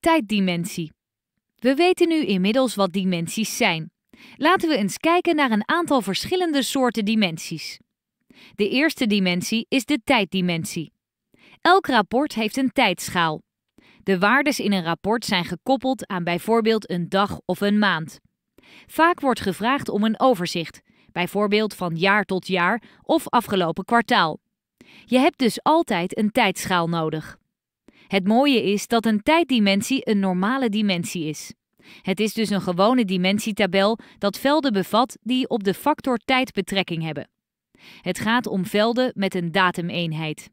tijddimensie. We weten nu inmiddels wat dimensies zijn. Laten we eens kijken naar een aantal verschillende soorten dimensies. De eerste dimensie is de tijddimensie. Elk rapport heeft een tijdschaal. De waardes in een rapport zijn gekoppeld aan bijvoorbeeld een dag of een maand. Vaak wordt gevraagd om een overzicht, bijvoorbeeld van jaar tot jaar of afgelopen kwartaal. Je hebt dus altijd een tijdschaal nodig. Het mooie is dat een tijddimensie een normale dimensie is. Het is dus een gewone dimensietabel dat velden bevat die op de factor tijd betrekking hebben. Het gaat om velden met een datumeenheid.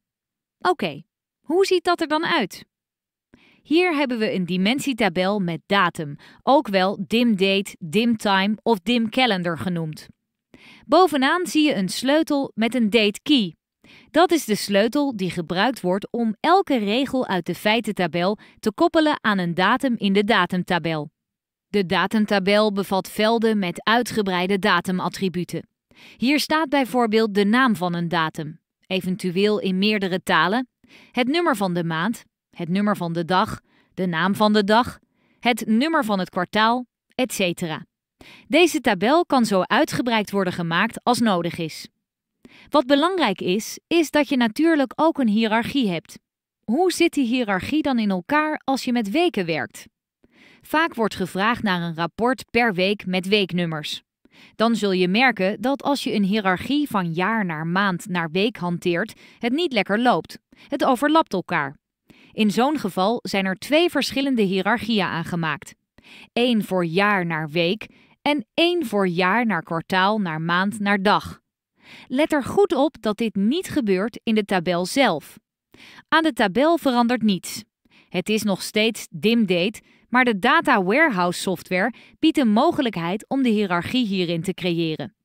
Oké, hoe ziet dat er dan uit? Hier hebben we een dimensietabel met datum, ook wel dimdate, dimtime of dimcalendar genoemd. Bovenaan zie je een sleutel met een date key. Dat is de sleutel die gebruikt wordt om elke regel uit de feitentabel te koppelen aan een datum in de datumtabel. De datumtabel bevat velden met uitgebreide datumattributen. Hier staat bijvoorbeeld de naam van een datum, eventueel in meerdere talen, het nummer van de maand, het nummer van de dag, de naam van de dag, het nummer van het kwartaal, etc. Deze tabel kan zo uitgebreid worden gemaakt als nodig is. Wat belangrijk is, is dat je natuurlijk ook een hiërarchie hebt. Hoe zit die hiërarchie dan in elkaar als je met weken werkt? Vaak wordt gevraagd naar een rapport per week met weeknummers. Dan zul je merken dat als je een hiërarchie van jaar naar maand naar week hanteert, het niet lekker loopt. Het overlapt elkaar. In zo'n geval zijn er twee verschillende hiërarchieën aangemaakt. Eén voor jaar naar week en één voor jaar naar kwartaal naar maand naar dag. Let er goed op dat dit niet gebeurt in de tabel zelf. Aan de tabel verandert niets. Het is nog steeds dimdate, maar de data warehouse software biedt een mogelijkheid om de hiërarchie hierin te creëren.